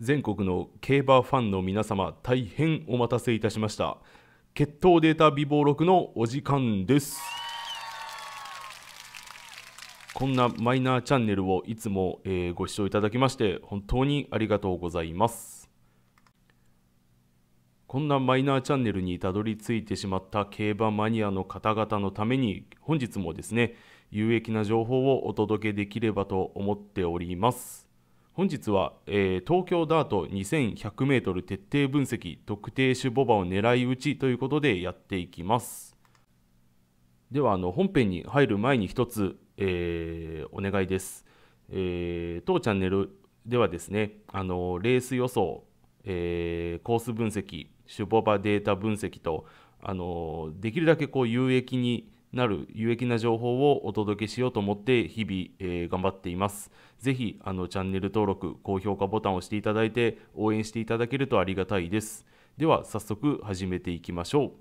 全国の競馬ファンの皆様大変お待たせいたしました決闘データ美貌録のお時間ですこんなマイナーチャンネルをいつも、えー、ご視聴いただきまして本当にありがとうございますこんなマイナーチャンネルにたどり着いてしまった競馬マニアの方々のために本日もですね有益な情報をお届けできればと思っております本日は、えー、東京ダート 2100m 徹底分析特定種ボバを狙い撃ちということでやっていきますではあの本編に入る前に一つ、えー、お願いです、えー、当チャンネルではですねあのレース予想、えー、コース分析種ボバデータ分析とあのできるだけこう有益になる有益な情報をお届けしようと思って日々、えー、頑張っています。ぜひあのチャンネル登録、高評価ボタンを押していただいて応援していただけるとありがたいです。では早速始めていきましょう。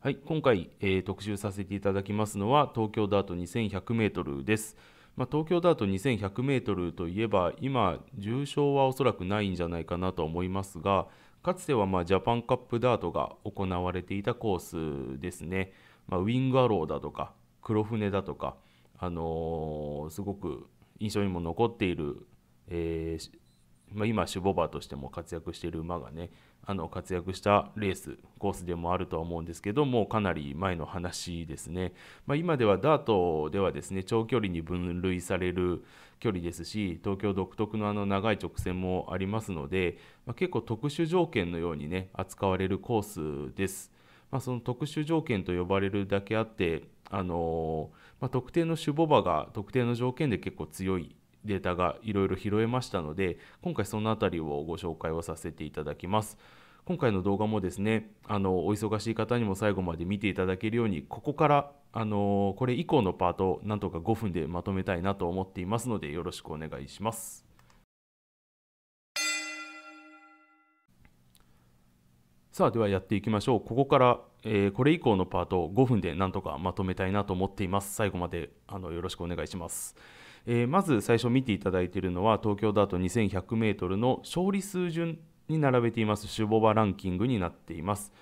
はい、今回、えー、特集させていただきますのは東京ダート 2100m です。まあ、東京ダート 2100m といえば今重症はおそらくないんじゃないかなと思いますがかつてはまジャパンカップダートが行われていたコースですね、まあ、ウィングアローだとか黒船だとか、あのー、すごく印象にも残っている、えー、まあ、今、シュボバーとしても活躍している馬がね、あの活躍したレース、コースでもあるとは思うんですけども、かなり前の話ですね、まあ、今ではダートではですね長距離に分類される距離ですし、東京独特のあの長い直線もありますので、まあ、結構特殊条件のようにね扱われるコースです。まあ、その特殊条件と呼ばれるだけあって、あのー、ま特定の種ボバーが特定の条件で結構強いデータがいろいろ拾えましたので今回その辺りをご紹介をさせていただきます。今回の動画もですねあのお忙しい方にも最後まで見ていただけるようにここからあのこれ以降のパートなんとか5分でまとめたいなと思っていますのでよろしくお願いします。さあではやっていきましょう。ここから、えー、これ以降のパートを5分でなんとかまとめたいなと思っています。最後まであのよろしくお願いします。えー、まず最初見ていただいているのは東京だと 2100m の勝利数順に並べています守護場ランキングになっています。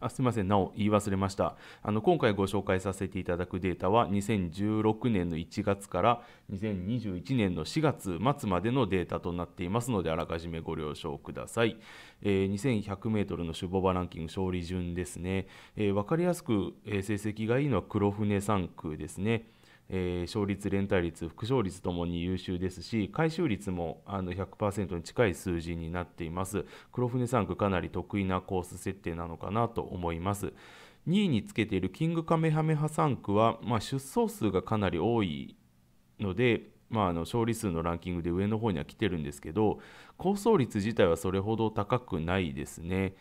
あすみません、なお言い忘れました。あの今回ご紹介させていただくデータは、2016年の1月から2021年の4月末までのデータとなっていますので、あらかじめご了承ください。えー、2100m の守護場ランキング勝利順ですね。えー、分かりやすく、えー、成績がいいのは黒船3区ですね。えー、勝率、連帯率、副勝率ともに優秀ですし、回収率もあの100%に近い数字になっています。黒船産区、かなり得意なコース設定なのかなと思います。2位につけているキングカメハメハ3区は、まあ、出走数がかなり多いので、まあ、あの勝利数のランキングで上の方には来てるんですけど、構想率自体はそれほど高くないですね。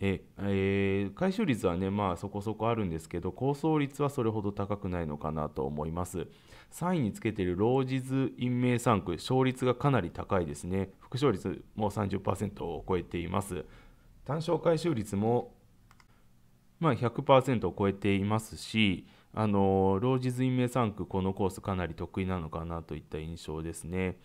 ええー、回収率はね、まあ、そこそこあるんですけど、構想率はそれほど高くないのかなと思います。3位につけているロージズ・インメイ3区、勝率がかなり高いですね。副勝率も30%を超えています。単勝回収率も、まあ、100%を超えていますし、あのロージズ・インメイ3区、このコースかなり得意なのかなといった印象ですね。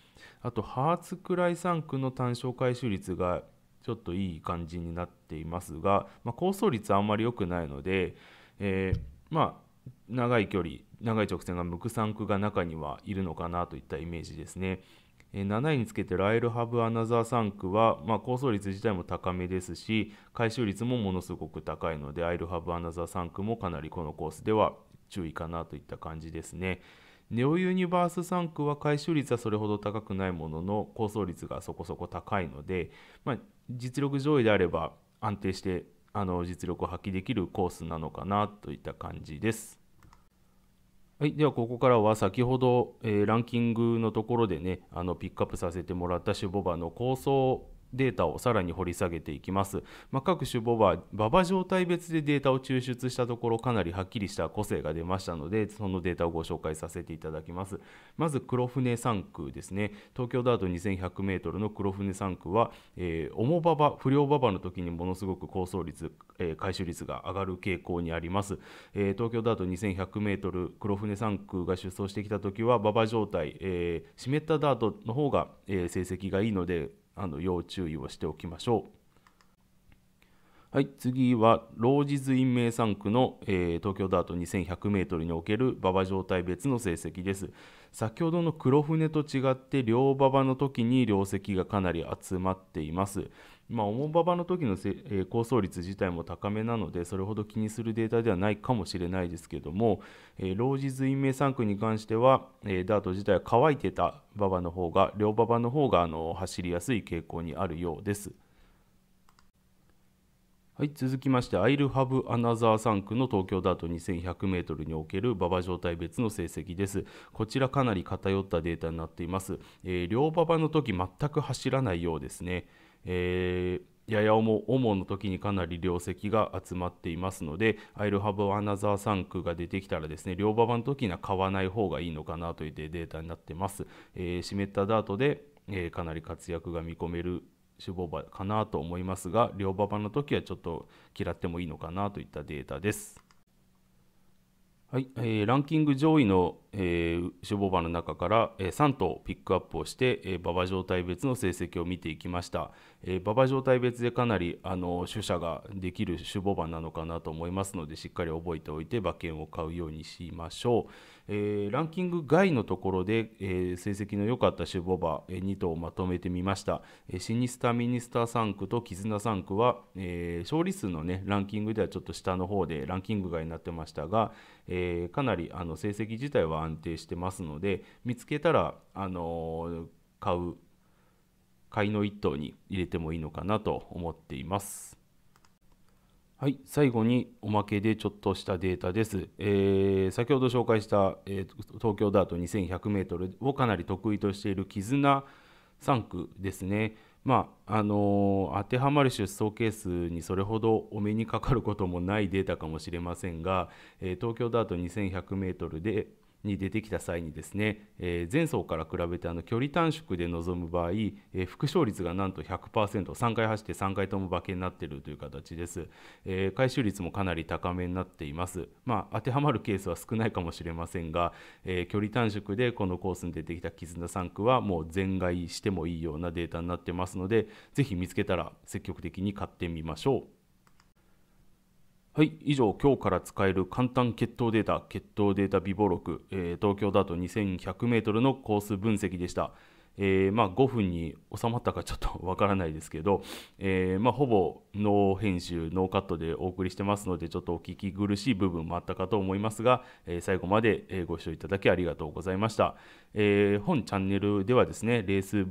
あと、ハーツ・クライ3区の単勝回収率がちょっといい感じになっていますが、まあ、高層率あんまり良くないので、えー、まあ、長い距離長い直線が向く3区が中にはいるのかなといったイメージですね。7位につけてライルハブアナザー3区は、まあ、高層率自体も高めですし回収率もものすごく高いのでアイルハブアナザー3区もかなりこのコースでは注意かなといった感じですね。ネオユニバース3区は回収率はそれほど高くないものの構想率がそこそこ高いので、まあ、実力上位であれば安定してあの実力を発揮できるコースなのかなといった感じです。はい、ではここからは先ほど、えー、ランキングのところでねあのピックアップさせてもらったシュボバの構想データをさらに掘り下げていきます、まあ、各種母は馬場状態別でデータを抽出したところかなりはっきりした個性が出ましたのでそのデータをご紹介させていただきますまず黒船3区ですね東京ダート 2100m の黒船3区は、えー、重馬場不良馬場の時にものすごく高層率、えー、回収率が上がる傾向にあります、えー、東京ダート 2100m 黒船3区が出走してきた時は馬場状態、えー、湿ったダートの方が、えー、成績がいいのであの要注意をしておきましょう。はい、次はロージズ院名産区の、えー、東京ダート2 1 0 0メートルにおける馬場状態別の成績です。先ほどの黒船と違って両馬場の時に両席がかなり集まっています。まあ、重馬場の時のせ、えー、構想率自体も高めなのでそれほど気にするデータではないかもしれないですけども、えー、老実陰明3区に関しては、えー、ダート自体は乾いてた馬場の方が両馬場の方があの走りやすい傾向にあるようです。はい、続きまして、アイルハブアナザー3区の東京ダート2 1 0 0ルにおける馬場状態別の成績です。こちらかなり偏ったデータになっています。えー、両馬場の時全く走らないようですね。えー、ややおも主の時にかなり量石が集まっていますのでアイルハブアナザー o t h 3区が出てきたらですね両馬場の時には買わない方がいいのかなというデータになってます、えー、湿ったダートで、えー、かなり活躍が見込める種牡馬かなと思いますが両馬場の時はちょっと嫌ってもいいのかなといったデータですはい、えー、ランキング上位の、えー、首謀馬の中から、えー、3頭ピックアップをして、えー、馬場状態別の成績を見ていきました、えー、馬場状態別でかなりあの主者ができる首謀馬なのかなと思いますのでしっかり覚えておいて馬券を買うようにしましょうえー、ランキング外のところで、えー、成績の良かった種牡馬、えー、2頭をまとめてみました、えー、シニスタミニスター3区と絆3区は、えー、勝利数の、ね、ランキングではちょっと下の方でランキング外になってましたが、えー、かなりあの成績自体は安定してますので見つけたら、あのー、買う買いの1頭に入れてもいいのかなと思っています。はい、最後におまけでちょっとしたデータです。えー、先ほど紹介した、えー、東京ダート 2100m をかなり得意としている絆3区ですね。まああのー、当てはまる出走ケースにそれほどお目にかかることもないデータかもしれませんが、えー、東京ダート 2100m でに出てきた際にですね、えー、前走から比べてあの距離短縮で臨む場合、えー、副勝率がなんと 100%3 回走って3回とも化けになっているという形です、えー、回収率もかなり高めになっています、まあ、当てはまるケースは少ないかもしれませんが、えー、距離短縮でこのコースに出てきた絆3区はもう全買いしてもいいようなデータになってますのでぜひ見つけたら積極的に買ってみましょう。はい、以上、今日から使える簡単血糖データ、血糖データ微暴録、えー、東京だと2100メートルのコース分析でした。えー、まあ、5分に収まったかちょっとわからないですけど、えー、まあ、ほぼノー編集、ノーカットでお送りしてますので、ちょっとお聞き苦しい部分もあったかと思いますが、え最後までご視聴いただきありがとうございました。え本チャンネルではですね、レース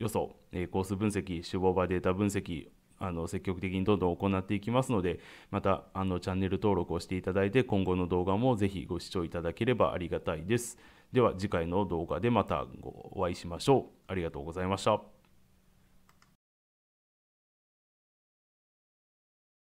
予想、コース分析、脂肪場データ分析、あの積極的にどんどん行っていきますのでまたあのチャンネル登録をしていただいて今後の動画もぜひご視聴いただければありがたいですでは次回の動画でまたお会いしましょうありがとうございました